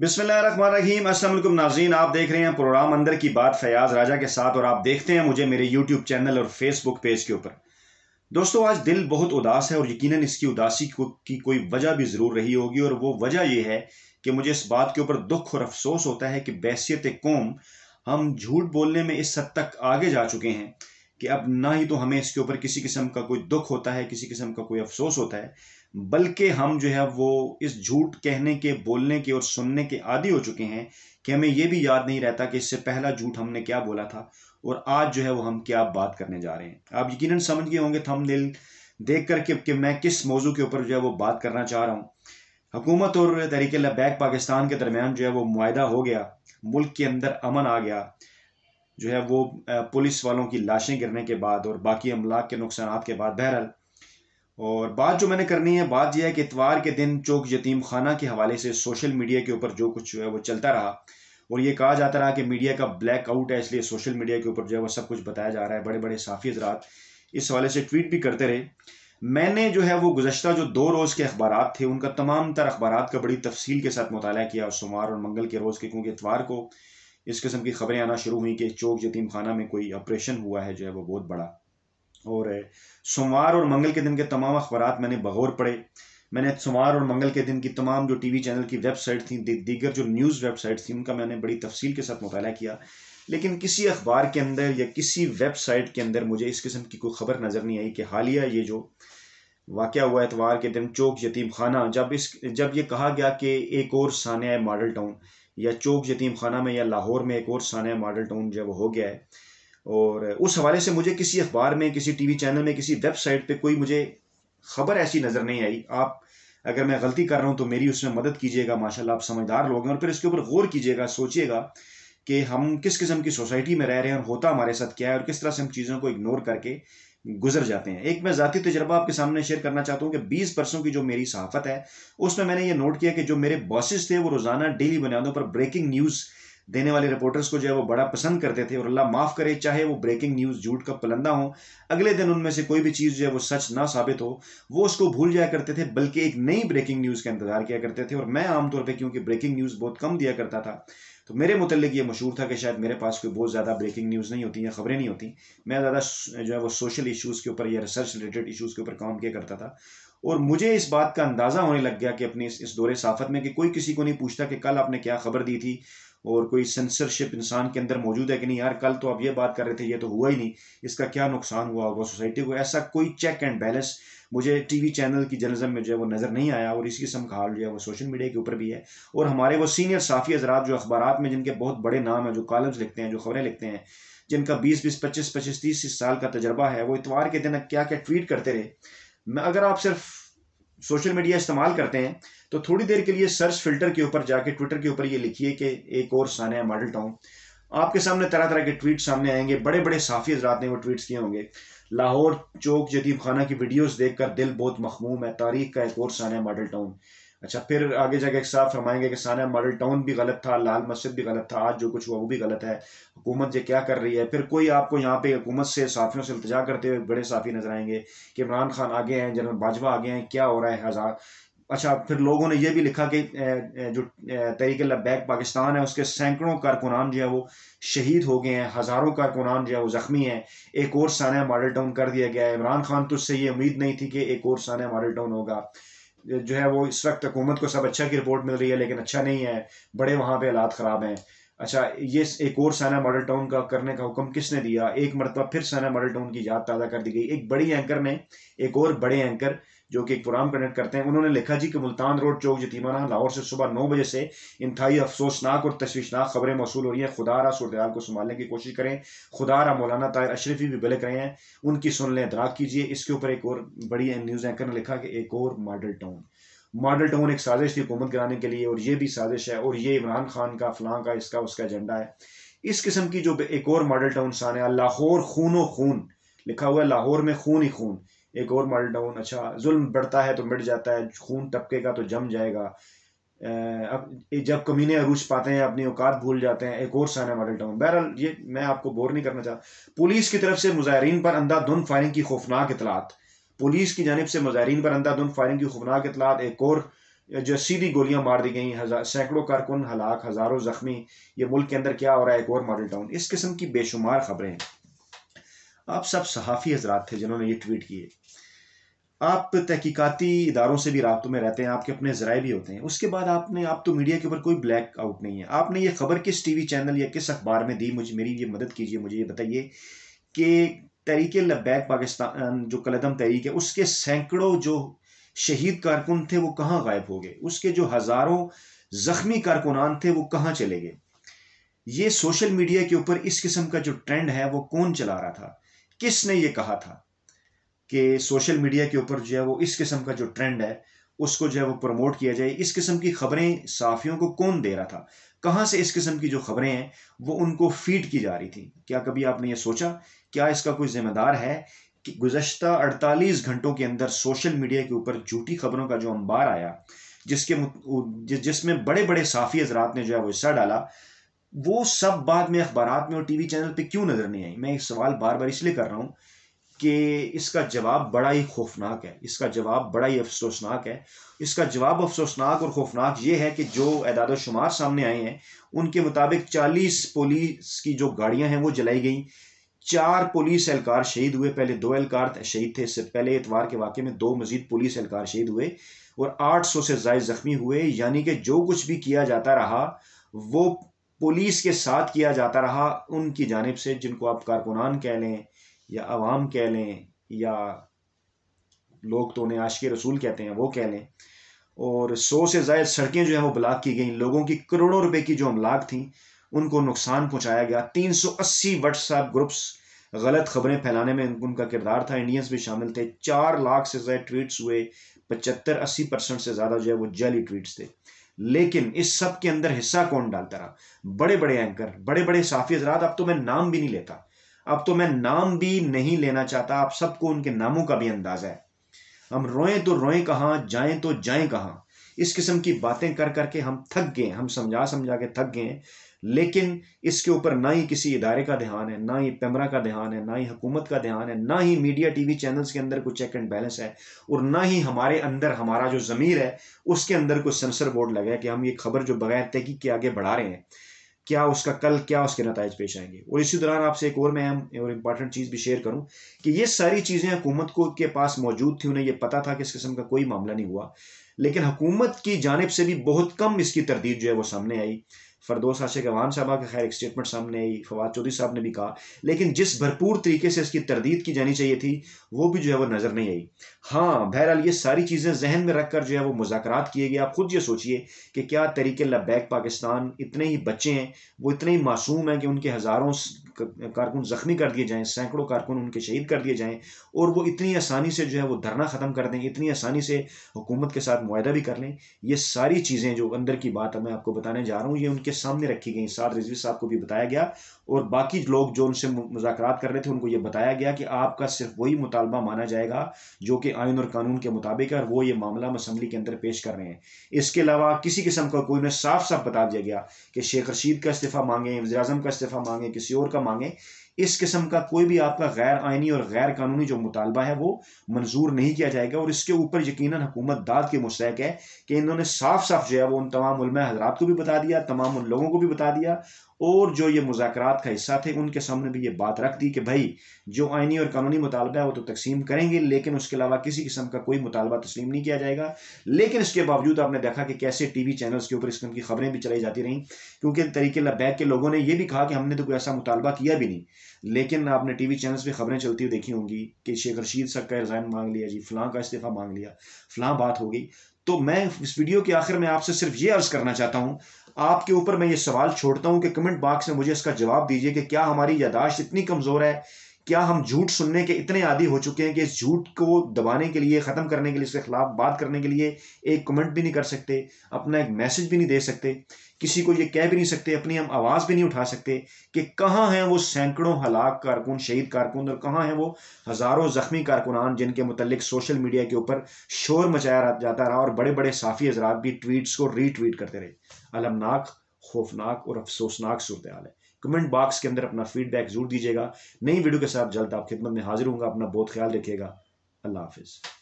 बिस्मिल्लाम असल नाजीन आप देख रहे हैं प्रोग्राम अंदर की बात फयाज राजा के साथ और आप देखते हैं मुझे मेरे यूट्यूब चैनल और फेसबुक पेज के ऊपर दोस्तों आज दिल बहुत उदास है और यकीनन इसकी उदासी को, की कोई वजह भी ज़रूर रही होगी और वो वजह यह है कि मुझे इस बात के ऊपर दुख और अफसोस होता है कि बैसीत कौम हम झूठ बोलने में इस हद तक आगे जा चुके हैं कि अब ना ही तो हमें इसके ऊपर किसी किस्म का कोई दुख होता है किसी किस्म का कोई अफसोस होता है बल्कि हम जो है वो इस झूठ कहने के बोलने के और सुनने के आदि हो चुके हैं कि हमें ये भी याद नहीं रहता कि इससे पहला झूठ हमने क्या बोला था और आज जो है वो हम क्या बात करने जा रहे हैं आप यकीनन समझ गए होंगे दिल देख करके कि मैं किस मौजू के ऊपर जो है वो बात करना चाह रहा हूँ हुकूमत और तहरीक लबैक पाकिस्तान के दरमियान जो है वो माहदा हो गया मुल्क के अंदर अमन आ गया जो है वो पुलिस वालों की लाशें गिरने के बाद और बाकी अमलाक के नुकसान के बाद बहरहाल और बात जो मैंने करनी है बात यह है कि इतवार के दिन चौक यतीम खाना के हवाले से सोशल मीडिया के ऊपर जो कुछ जो है वो चलता रहा और ये कहा जाता रहा कि मीडिया का ब्लैक आउट है इसलिए सोशल मीडिया के ऊपर जो है वो सब कुछ बताया जा रहा है बड़े बड़े साफी हजरात इस हवाले से ट्वीट भी करते रहे मैंने जो है वो गुजशत जो दो रोज़ के अखबार थे उनका तमाम तर अखबार का बड़ी तफसील के साथ मुताल किया और सोमवार और मंगल के रोज़ के क्योंकि इतवार को इस किस्म की खबरें आना शुरू हुई कि चौक यतीम खाना में कोई ऑपरेशन हुआ है जो है वो बहुत बड़ा और है सोमवार और मंगल के दिन के तमाम अखबार मैंने बगौर पढ़े मैंने सोमवार और मंगल के दिन की तमाम जो टी चैनल की वेबसाइट थी दी, दीगर जो न्यूज़ वेबसाइट थी उनका मैंने बड़ी तफसील के साथ मुताला किया लेकिन किसी अखबार के अंदर या किसी वेबसाइट के अंदर मुझे इस किस्म की कोई ख़बर नज़र नहीं आई कि हालिया ये जो वाक़ हुआ एतवार के दिन चौक यतीम खाना जब इस जब ये कहा गया कि एक और सान्या मॉडल टाउन या चौक यतीम खाना में या लाहौर में एक और सान्या मॉडल टाउन जब हो गया है और उस हवाले से मुझे किसी अखबार में किसी टीवी चैनल में किसी वेबसाइट पे कोई मुझे खबर ऐसी नज़र नहीं आई आप अगर मैं गलती कर रहा हूं तो मेरी उसमें मदद कीजिएगा माशाल्लाह आप समझदार लोग हैं और फिर इसके ऊपर गौर कीजिएगा सोचिएगा कि हम किस किस्म की सोसाइटी में रह रहे हैं और होता हमारे साथ क्या है और किस तरह से हम चीज़ों को इग्नोर करके गुजर जाते हैं एक मैं ज़ाती तजर्बा आपके सामने शेयर करना चाहता हूँ कि बीस परसों की जो मेरी सहाफ़त है उसमें मैंने ये नोट किया कि जो मेरे बॉसेस थे वो रोज़ाना डेली बुनियादों पर ब्रेकिंग न्यूज़ देने वाले रिपोर्टर्स को जो है वो बड़ा पसंद करते थे और अल्लाह माफ़ करे चाहे वो ब्रेकिंग न्यूज़ झूठ का पलंदा हो अगले दिन उनमें से कोई भी चीज़ जो है वो सच ना साबित हो वो उसको भूल जाया करते थे बल्कि एक नई ब्रेकिंग न्यूज़ का इंतज़ार किया करते थे और मैं आमतौर पर क्योंकि ब्रेकिंग न्यूज़ बहुत कम दिया करता था तो मेरे मतलब ये मशहूर था कि शायद मेरे पास कोई बहुत ज़्यादा ब्रेकिंग न्यूज़ नहीं होती या ख़बरें नहीं होती मैं ज़्यादा जो है वो सोशल इश्यूज़ के ऊपर या रिसर्च रिलेटेड इश्यूज़ के ऊपर काम किया करता था और मुझे इस बात का अंदाज़ा होने लग गया कि अपने इस दौरे साफत में कि कोई किसी को नहीं पूछता कि कल आपने क्या खबर दी थी और कोई सेंसरशिप इंसान के अंदर मौजूद है कि नहीं यार कल तो आप ये बात कर रहे थे ये तो हुआ ही नहीं इसका क्या नुकसान हुआ होगा सोसाइटी को ऐसा कोई चेक एंड बैलेंस मुझे टीवी चैनल की जर्नलिज्म में जो है वो नज़र नहीं आया और इसी किस्म का हाल जो है वो सोशल मीडिया के ऊपर भी है और हमारे वो सीनियर साफ़ी हजरात जो अखबार में जिनके बहुत बड़े नाम हैं जो कॉलम्स लिखते हैं जो खबरें लिखते हैं जिनका बीस बीस पच्चीस पच्चीस तीस साल का तजर्बा है वो इतवार के दिन क्या क्या ट्वीट करते रहे मैं अगर आप सिर्फ सोशल मीडिया इस्तेमाल करते हैं तो थोड़ी देर के लिए सर्च फिल्टर के ऊपर जाके ट्विटर के ऊपर ये लिखिए कि एक और आना है मॉडल टाउन आपके सामने तरह तरह के ट्वीट सामने आएंगे बड़े बड़े साफी हजरात ने वो ट्वीट्स किए होंगे लाहौर चौक जदीम खाना की वीडियोस देखकर दिल बहुत मखमूम है तारीख का एक और आना है मॉडल टाउन अच्छा फिर आगे जाके साफ फरमाएंगे कि साना मॉडल टाउन भी गलत था लाल मस्जिद भी गलत था आज जो कुछ हुआ वो भी गलत है हुकूमत ये क्या कर रही है फिर कोई आपको यहाँ पे हुकूमत से साफियों से इल्तजा करते हुए बड़े साफी नजर आएंगे कि इमरान खान आगे हैं जनरल बाजवा आगे हैं क्या हो रहा है हज़ार अच्छा फिर लोगों ने यह भी लिखा कि जो तरीके लबैक पाकिस्तान है उसके सैकड़ों कारकुनान जो है वो शहीद हो गए हैं हज़ारों कारकुनान जो है वो ज़ख्मी हैं एक और साना मॉडल टाउन कर दिया गया है इमरान खान तो उससे ये उम्मीद नहीं थी कि एक और साना मॉडल टाउन होगा जो है वो इस वक्त हुकूमत को सब अच्छा की रिपोर्ट मिल रही है लेकिन अच्छा नहीं है बड़े वहाँ पे हालात ख़राब हैं अच्छा ये एक और सना मॉडल टाउन का करने का हुक्म किसने दिया एक मरतबा फिर सना मॉडल टाउन की याद ताज़ा कर दी गई एक बड़ी एंकर ने एक और बड़े एंकर जो कि एक प्रोग्राम कंडक्ट करते हैं उन्होंने लिखा जी कि मुल्तान रोड चौक जतीमाना लाहौर से सुबह नौ बजे से इंतई अफसोसनाक और तशवीशनाक खबरें मौसू हो रही हैं खुदा रहा सूरत को संभालने की कोशिश करें रहा मौलाना तायर अशरफी भी बिलक रहे हैं उनकी सुन लें दराक कीजिए इसके ऊपर एक और बड़ी न्यूज़ एंकर ने लिखा कि एक और मॉडल टाउन मॉडल टाउन एक साजिश थी हुकूमत कराने के लिए और ये भी साजिश है और ये इमरान खान का फलां का इसका उसका एजेंडा है इस किस्म की जो एक और मॉडल टाउन सान है लाहौर खून व खून लिखा हुआ है लाहौर में खून ही खून एक और मॉडल डाउन अच्छा जुल्म बढ़ता है तो मिट जाता है खून टपकेगा तो जम जाएगा अब जब कमीने अरूज पाते हैं अपनी औकात भूल जाते हैं एक और साना मॉडल टाउन बहरहाल ये मैं आपको बोर नहीं करना चाहता पुलिस की तरफ से मुजाहरीन पर अंधाधुंध फायरिंग की खौफनाक इतलात पुलिस की जानब से मुजाहरीन पर अंधाधुंध फायरिंग की खौफनाक इतलात एक और जो सीधी गोलियां मार दी गई हजार सैकड़ों कारकुन हलाक हज़ारों ज़ख्मी ये मुल्क के अंदर क्या हो रहा है एक और मॉडल टाउन इस किस्म की बेशुमार खबरें हैं आप सब सहाफ़ी हजरात थे जिन्होंने ये ट्वीट किए आप तहकीकती इदारों से भी रबतों में रहते हैं आपके अपने ज़राए भी होते हैं उसके बाद आपने आप तो मीडिया के ऊपर कोई ब्लैक आउट नहीं है आपने ये खबर किस टी वी चैनल या किस अखबार में दी मुझे मेरी ये मदद कीजिए मुझे ये बताइए कि तहरीक लबैक पाकिस्तान जो कलदम तहरीक है उसके सैकड़ों जो शहीद कारकुन थे वो कहाँ गायब हो गए उसके जो हज़ारों ज़ख्मी कारकुनान थे वो कहाँ चले गए ये सोशल मीडिया के ऊपर इस किस्म का जो ट्रेंड है वो कौन चला रहा था किसने ये कहा था कि सोशल मीडिया के ऊपर जो है वो इस किस्म का जो ट्रेंड है उसको जो है वो प्रमोट किया जाए इस किस्म की खबरें साफियों को कौन दे रहा था कहाँ से इस किस्म की जो खबरें हैं वो उनको फीड की जा रही थी क्या कभी आपने ये सोचा क्या इसका कोई जिम्मेदार है कि गुजशत 48 घंटों के अंदर सोशल मीडिया के ऊपर झूठी खबरों का जो अंबार आया जिसके जिसमें बड़े बड़े साफी हजरात ने जो है वो हिस्सा डाला वो सब बाद में अखबार में और टीवी चैनल पर क्यों नज़र नहीं आई मैं एक सवाल बार बार इसलिए कर रहा हूँ कि इसका जवाब बड़ा ही खौफनाक है इसका जवाब बड़ा ही अफसोसनाक है इसका जवाब अफसोसनाक और खौफनाक ये है कि जो एदाद शुमार सामने आए हैं उनके मुताबिक चालीस पुलिस की जो गाड़ियां हैं वो जलाई गई चार पुलिस एहलकार शहीद हुए पहले दो एहलकार शहीद थे इससे पहले इतवार के वाक़े में दो मजीद पुलिस एहलकार शहीद हुए और सौ से जायद ज़ख्मी हुए यानी कि जो कुछ भी किया जाता रहा वो पुलिस के साथ किया जाता रहा उनकी जानब से जिनको आप कारकुनान कह लें या आवाम कह लें या लोग तो उन्हें आशके रसूल कहते हैं वो कह लें और सौ से ज़ायद सड़कें जो है वो ब्लाक की गई लोगों की करोड़ों रुपए की जो अमलाक थी उनको नुकसान पहुंचाया गया 380 व्हाट्सएप ग्रुप्स गलत खबरें फैलाने में उनका किरदार था इंडियंस भी शामिल थे चार लाख से ज़्यादा ट्वीट्स हुए पचहत्तर अस्सी परसेंट से ज़्यादा जो है वो जैली ट्वीट्स थे लेकिन इस सब के अंदर हिस्सा कौन डालता रहा बड़े बड़े एंकर बड़े बड़े साफी हजरात अब तो मैं नाम भी नहीं लेता अब तो मैं नाम भी नहीं लेना चाहता आप सबको उनके नामों का भी अंदाज़ा है हम रोएं तो रोएं कहाँ जाएं तो जाएं कहाँ इस किस्म की बातें कर करके हम थक गए हम समझा समझा के थक गए लेकिन इसके ऊपर ना ही किसी इदारे का ध्यान है ना ही पैमरा का ध्यान है ना ही हुकूमत का ध्यान है ना ही मीडिया टीवी चैनल्स के अंदर कोई चेक एंड बैलेंस है और ना ही हमारे अंदर हमारा जो ज़मीर है उसके अंदर कोई सेंसर बोर्ड लगा है कि हम ये खबर जो बगैर तहकीक के आगे बढ़ा रहे हैं क्या उसका कल क्या उसके नतज पेश आएंगे और इसी दौरान आपसे एक और मैं और इम्पॉर्टेंट चीज़ भी शेयर करूं कि ये सारी चीज़ें हुकूमत को के पास मौजूद थी उन्हें ये पता था कि इस किस्म का कोई मामला नहीं हुआ लेकिन हुकूमत की जानब से भी बहुत कम इसकी तरदीद जो है वो सामने आई फरदोस आशिक अवान साहबा का खैर एक स्टेटमेंट सामने आई फवाद चौधरी साहब ने भी कहा लेकिन जिस भरपूर तरीके से इसकी तरदीद की जानी चाहिए थी वो भी जो है वो नज़र नहीं आई हाँ बहरहाल ये सारी चीज़ें जहन में रख कर जो है वो मुजाकर किए गए आप खुद ये सोचिए कि क्या तरीके लबैक पाकिस्तान इतने ही बच्चे हैं वो इतने ही मासूम हैं कि उनके हज़ारों कारकुन जख्मी कर दिए जाएं सैकड़ों कारकुन उनके शहीद कर दिए जाएं और वो इतनी आसानी से जो है वो धरना ख़त्म कर दें इतनी आसानी से हुकूमत के साथ माहा भी कर लें ये सारी चीज़ें जो अंदर की बात मैं आपको बताने जा रहा हूँ ये उनके सामने रखी गई साद रिजवी साहब को भी बताया गया और बाकी लोग जो उनसे मुजाकर कर रहे थे उनको ये बताया गया कि आपका सिर्फ वही मुतालबा माना जाएगा जो कि आयन और कानून के मुताबिक है और वो ये मामला असम्बली के अंदर पेश कर रहे हैं इसके अलावा किसी किस्म का कोई उन्हें साफ साफ बता दिया गया कि शेख रशीद का इस्तीफ़ा मांगें वजी का इस्तीफ़ा मांगें किसी और का मांगें इस किस्म का कोई भी आपका गैर आइनी और गैर कानूनी जो मुतालबा है वो मंजूर नहीं किया जाएगा और इसके ऊपर यकीन हुकूमत दाद के मुस्तक है कि इन्होंने साफ साफ जो है वो उन तमाम हजरात को भी बता दिया तमाम उन लोगों को भी बता दिया और जो ये मुजाकर का हिस्सा थे उनके सामने भी ये बात रख दी कि भाई जो आइनी और कानूनी मुतालबा है वो तो तकसीम करेंगे लेकिन उसके अलावा किसी किस्म का कोई मुतालबा तस्लीम नहीं किया जाएगा लेकिन इसके बावजूद आपने देखा कि कैसे टी वी चैनल्स के ऊपर इस किस्म की खबरें भी चलाई जाती रहीं क्योंकि तरीके लबैक के लोगों ने यह भी कहा कि हमने तो कोई ऐसा मुतालबा किया भी नहीं लेकिन आपने टी वी चैनल्स पर खबरें चलती हुई देखी होंगी कि शेख रशीद सक का रिज़ाइन मांग लिया जी फलां का इस्तीफ़ा मांग लिया फलां बात हो गई तो मैं इस वीडियो के आखिर में आपसे सिर्फ ये अर्ज करना चाहता हूँ आपके ऊपर मैं ये सवाल छोड़ता हूँ कि कमेंट बॉक्स में मुझे इसका जवाब दीजिए कि क्या हमारी यादाश्त इतनी कमज़ोर है क्या हम झूठ सुनने के इतने आदि हो चुके हैं कि इस झूठ को दबाने के लिए ख़त्म करने के लिए इसके ख़िलाफ़ बात करने के लिए एक कमेंट भी नहीं कर सकते अपना एक मैसेज भी नहीं दे सकते किसी को ये कह भी नहीं सकते अपनी हम आवाज़ भी नहीं उठा सकते कि कहाँ हैं वो सैकड़ों हलाक कारकुन शहीद कारकुन और कहाँ हैं वो हज़ारों ज़ख्मी कारकुनान जिनके मतलब सोशल मीडिया के ऊपर शोर मचाया जाता रहा और बड़े बड़े साफ़ी हजरात भी ट्वीट्स को रीट्वीट करते रहे अलमनाक खौफनाक और अफसोसनाक सूरत है कमेंट बॉक्स के अंदर अपना फीडबैक जरूर दीजिएगा नई वीडियो के साथ जल्द आप खिदमत में हाजिर होंगे अपना बहुत ख्याल रखिएगा अल्लाह हाफिज़